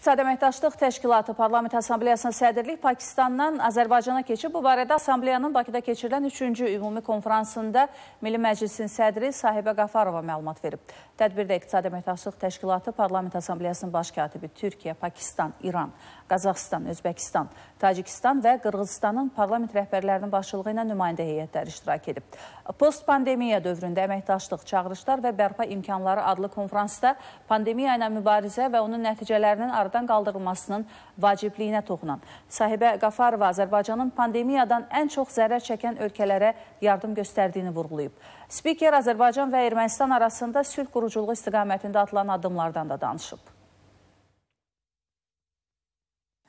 İqtisadi Əməkdaşlıq Təşkilatı Parlament Assambleyasının sədrlik Pakistandan Azərbaycana keçib. Bu barədə Assambleyanın Bakıda keçirilən 3-cü ümumi konferansında Milli Məclisin sədri Sahibə Qafarova məlumat verib. Tədbirdə İqtisadi Əməkdaşlıq Təşkilatı Parlament Assambleyasının baş katibi Türkiyə, Pakistan, İran, Qazaxıstan, Özbəkistan, Tacikistan və Qırğızıstanın parlament rəhbərlərinin başçılığı ilə nümayəndə heyətləri iştirak edib. Post-pandemiya dövründə əməkdaşlıq, çağırışlar və bərpa imkanları adlı konferansda pandemiya ilə mübarizə və onun nəticələrinin ardından aradan qaldırılmasının vacibliyinə toxunan. Sahibə Qafarova Azərbaycanın pandemiyadan ən çox zərər çəkən ölkələrə yardım göstərdiyini vurğulayıb. Spiker Azərbaycan və Ermənistan arasında sülh quruculuğu istiqamətində atılan addımlardan da danışıb.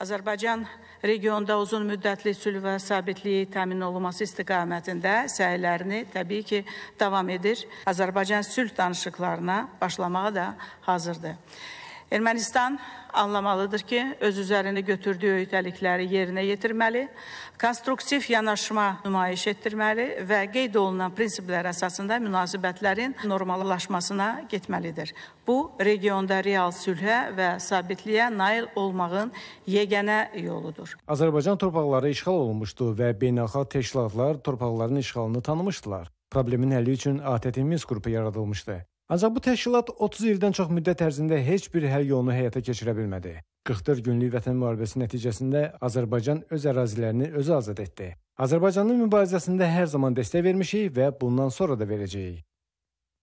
Azərbaycan regionda uzun müddətli sülh və sabitliyi təmin olunması istiqamətində səylərini təbii ki, davam edir. Azərbaycan sülh danışıqlarına başlamağa da hazırdır. Ermənistan anlamalıdır ki, öz üzərinə götürdüyü öhdəlikləri yerinə yetirməli, konstruktiv yanaşma nümayiş etdirməli və qeyd olunan prinsiplər əsasında münasibətlərin normallaşmasına getməlidir. Bu, regionda real sülhə və sabitliyə nail olmağın yeganə yoludur. Azərbaycan torpaqları işğal olunmuşdu və beynəlxalq təşkilatlar torpaqların işğalını tanımışdılar. Problemin həlli üçün ATƏT-in Minsk qrupu yaradılmışdı. Ancaq bu təşkilat 30 ildən çox müddət ərzində heç bir həll yolunu həyata keçirə bilmədi. 44 günlük vətən müharibəsi nəticəsində Azərbaycan öz ərazilərini özü azad etdi. Azərbaycanın mübarizəsində hər zaman dəstək vermişik və bundan sonra da verəcəyik.